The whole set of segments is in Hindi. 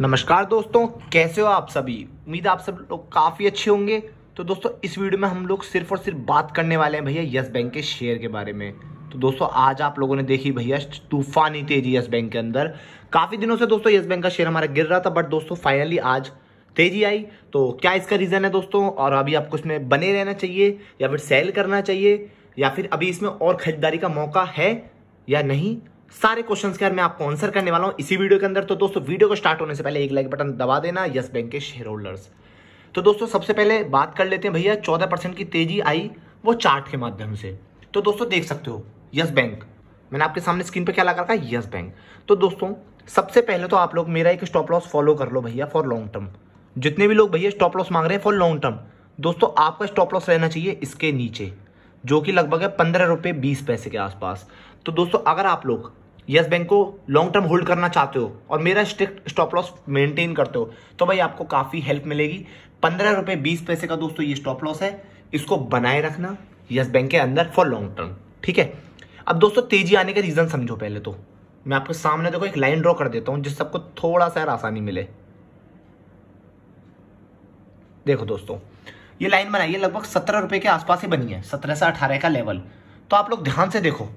नमस्कार दोस्तों कैसे हो आप सभी उम्मीद आप सब लोग काफ़ी अच्छे होंगे तो दोस्तों इस वीडियो में हम लोग सिर्फ और सिर्फ बात करने वाले हैं भैया यस बैंक के शेयर के बारे में तो दोस्तों आज आप लोगों ने देखी भैया तूफानी तेजी यस बैंक के अंदर काफ़ी दिनों से दोस्तों यस बैंक का शेयर हमारा गिर रहा था बट दोस्तों फाइनली आज तेजी आई तो क्या इसका रीज़न है दोस्तों और अभी आपको इसमें बने रहना चाहिए या फिर सेल करना चाहिए या फिर अभी इसमें और ख़रीदारी का मौका है या नहीं सारे क्वेश्चंस के मैं आपको आंसर करने वाला हूं इसी वीडियो के अंदर तो दोस्तों वीडियो को स्टार्ट होने से पहले एक लाइक बटन दबा देना यस बैंक के शेयर होल्डर्स तो दोस्तों सबसे पहले बात कर लेते हैं भैया चौदह परसेंट की तेजी आई वो चार्ट के माध्यम से तो दोस्तों देख सकते हो यस बैंक मैंने आपके सामने स्क्रीन पर क्या लगा रखा यस बैंक तो दोस्तों सबसे पहले तो आप लोग मेरा एक स्टॉप लॉस फॉलो कर लो भैया फॉर लॉन्ग टर्म जितने भी लोग भैया स्टॉप लॉस मांग रहे हैं फॉर लॉन्ग टर्म दोस्तों आपका स्टॉप लॉस रहना चाहिए इसके नीचे जो कि लगभग है पंद्रह रुपये बीस पैसे के आसपास तो दोस्तों अगर आप लोग यस बैंक को लॉन्ग टर्म होल्ड करना चाहते हो और मेरा स्ट्रिक्ट स्टॉप लॉस मेंटेन करते हो तो भाई आपको काफ़ी हेल्प मिलेगी पंद्रह रुपए बीस पैसे का दोस्तों ये स्टॉप लॉस है इसको बनाए रखना यस बैंक के अंदर फॉर लॉन्ग टर्म ठीक है अब दोस्तों तेजी आने का रीज़न समझो पहले तो मैं आपके सामने देखो एक लाइन ड्रॉ कर देता हूं जिससे सबको थोड़ा सा आसानी मिले देखो दोस्तों ये लाइन बनाई लगभग सत्रह रुपए के आसपास ही बनी है सत्रह से अठारह का लेवल तो आप लोग ध्यान से देखो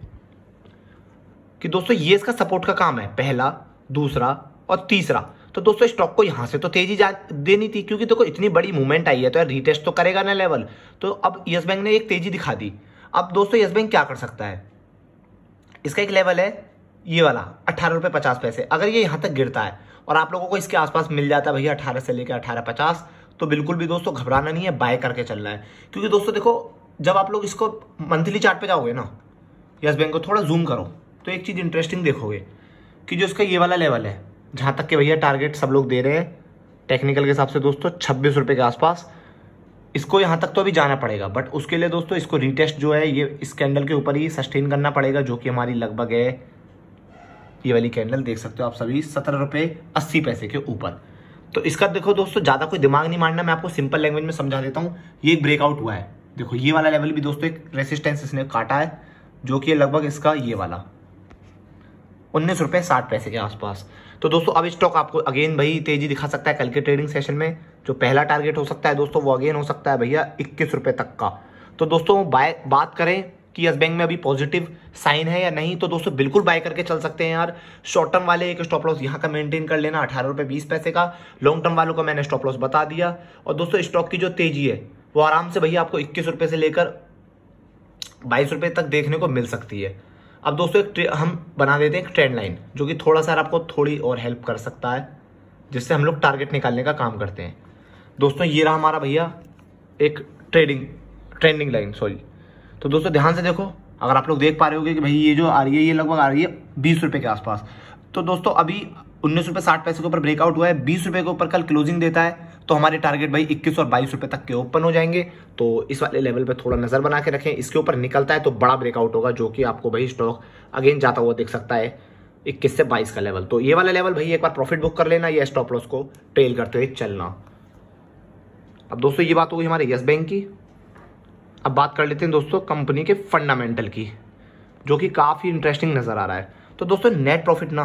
कि दोस्तों ये इसका सपोर्ट का काम है पहला दूसरा और तीसरा तो दोस्तों स्टॉक को यहां से तो तेजी देनी थी क्योंकि देखो तो इतनी बड़ी मूवमेंट आई है तो यार रिटेस्ट तो करेगा ना लेवल तो अब यस बैंक ने एक तेजी दिखा दी अब दोस्तों यस बैंक क्या कर सकता है इसका एक लेवल है ये वाला अट्ठारह रुपए पचास पैसे अगर ये यहां तक गिरता है और आप लोगों को इसके आसपास मिल जाता है भैया अठारह से लेकर अठारह पचास तो बिल्कुल भी दोस्तों घबराना नहीं है बाय करके चलना है क्योंकि दोस्तों देखो जब आप लोग इसको मंथली चार्ट पे जाओगे ना यस बैंक को थोड़ा जूम करो तो एक चीज़ इंटरेस्टिंग देखोगे कि जो इसका ये वाला लेवल है जहां तक कि भैया टारगेट सब लोग दे रहे हैं टेक्निकल के हिसाब से दोस्तों छब्बीस रुपये के आसपास इसको यहाँ तक तो अभी जाना पड़ेगा बट उसके लिए दोस्तों इसको रीटेस्ट जो है ये इस कैंडल के ऊपर ही सस्टेन करना पड़ेगा जो कि हमारी लगभग है ये वाली कैंडल देख सकते हो आप सभी सत्रह रुपये अस्सी पैसे के ऊपर तो इसका देखो दोस्तों ज़्यादा कोई दिमाग नहीं मारना मैं आपको सिंपल लैंग्वेज में समझा देता हूँ ये एक ब्रेकआउट हुआ है देखो ये वाला लेवल भी दोस्तों एक रेसिस्टेंस इसने काटा है जो कि लगभग इसका ये वाला उन्नीस रुपये साठ पैसे के आसपास तो दोस्तों अब स्टॉक आपको अगेन भाई तेजी दिखा सकता है कल के ट्रेडिंग सेशन में जो पहला टारगेट हो सकता है दोस्तों वो अगेन हो सकता है भैया इक्कीस रुपये तक का तो दोस्तों बाय बात करें कि यस बैंक में अभी पॉजिटिव साइन है या नहीं तो दोस्तों बिल्कुल बाय करके चल सकते हैं यार शॉर्ट टर्म वाले एक स्टॉप लॉस यहाँ का मेंटेन कर लेना अठारह रुपये बीस पैसे का लॉन्ग टर्म वालों का मैंने स्टॉप लॉस बता दिया और दोस्तों स्टॉक की जो तेजी है वो आराम से भैया आपको इक्कीस रुपए से लेकर बाईस रुपए तक देखने को मिल सकती है अब दोस्तों एक हम बना देते हैं एक ट्रेंड लाइन जो कि थोड़ा सा आपको थोड़ी और हेल्प कर सकता है जिससे हम लोग टारगेट निकालने का काम करते हैं दोस्तों ये रहा हमारा भैया एक ट्रेडिंग ट्रेंडिंग लाइन सॉरी तो दोस्तों ध्यान से देखो अगर आप लोग देख पा रहे होगे कि भाई ये जो आ रही है ये लगभग आ रही है बीस रुपये के आसपास तो दोस्तों अभी उन्नीस रुपए साठ पैसे के ऊपर ब्रेकआउट हुआ है बीस रुपए के ऊपर कल क्लोजिंग देता है तो हमारे टारगेट भाई इक्कीस और बाईस रुपए तक के ओपन हो जाएंगे तो इस वाले लेवल पे थोड़ा नज़र बना के रखें इसके ऊपर निकलता है तो बड़ा ब्रेकआउट होगा जो कि आपको भाई स्टॉक अगेन जाता हुआ देख सकता है इक्कीस से बाईस का लेवल तो ये वाला लेवल भाई एक बार प्रॉफिट बुक कर लेना यह स्टॉप लॉस को ट्रेल करते हुए चलना अब दोस्तों ये बात होगी हमारे यस बैंक की अब बात कर लेते हैं दोस्तों कंपनी के फंडामेंटल की जो कि काफ़ी इंटरेस्टिंग नज़र आ रहा है तो दोस्तों नेट प्रॉफिट ना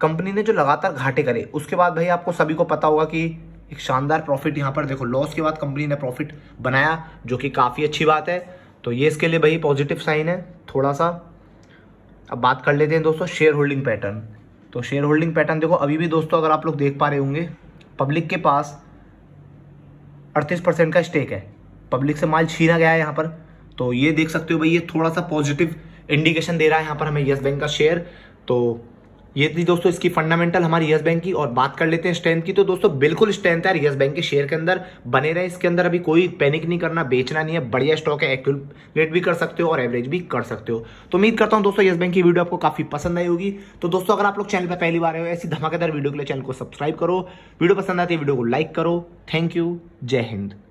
कंपनी ने जो लगातार घाटे करे उसके बाद भाई आपको सभी को पता होगा कि एक शानदार प्रॉफिट यहाँ पर देखो लॉस के बाद कंपनी ने प्रॉफिट बनाया जो कि काफ़ी अच्छी बात है तो ये इसके लिए भाई पॉजिटिव साइन है थोड़ा सा अब बात कर लेते हैं दोस्तों शेयर होल्डिंग पैटर्न तो शेयर होल्डिंग पैटर्न देखो अभी भी दोस्तों अगर आप लोग देख पा रहे होंगे पब्लिक के पास अड़तीस परसेंट का स्टेक है पब्लिक से माल छीना गया है यहाँ पर तो ये देख सकते हो भाई ये थोड़ा सा पॉजिटिव इंडिकेशन दे रहा है यहाँ पर हमें येस बैंक का शेयर तो ये थी दोस्तों इसकी फंडामेंटल हमारी यस बैंक की और बात कर लेते हैं स्ट्रेंथ की तो दोस्तों बिल्कुल स्ट्रेंथ है यस बैंक के शेयर के अंदर बने रहे इसके अंदर अभी कोई पैनिक नहीं करना बेचना नहीं है बढ़िया स्टॉक है एक्यूरेट भी कर सकते हो और एवरेज भी कर सकते हो तो उम्मीद करता हूं दोस्तों यस बैंक की वीडियो आपको काफी पसंद आई होगी तो दोस्तों अगर आप लोग चैनल पर पहली बार हो ऐसी धमाकेदार वीडियो के लिए चैनल को सब्सक्राइब करो वीडियो पसंद आती है वीडियो को लाइक करो थैंक यू जय हिंद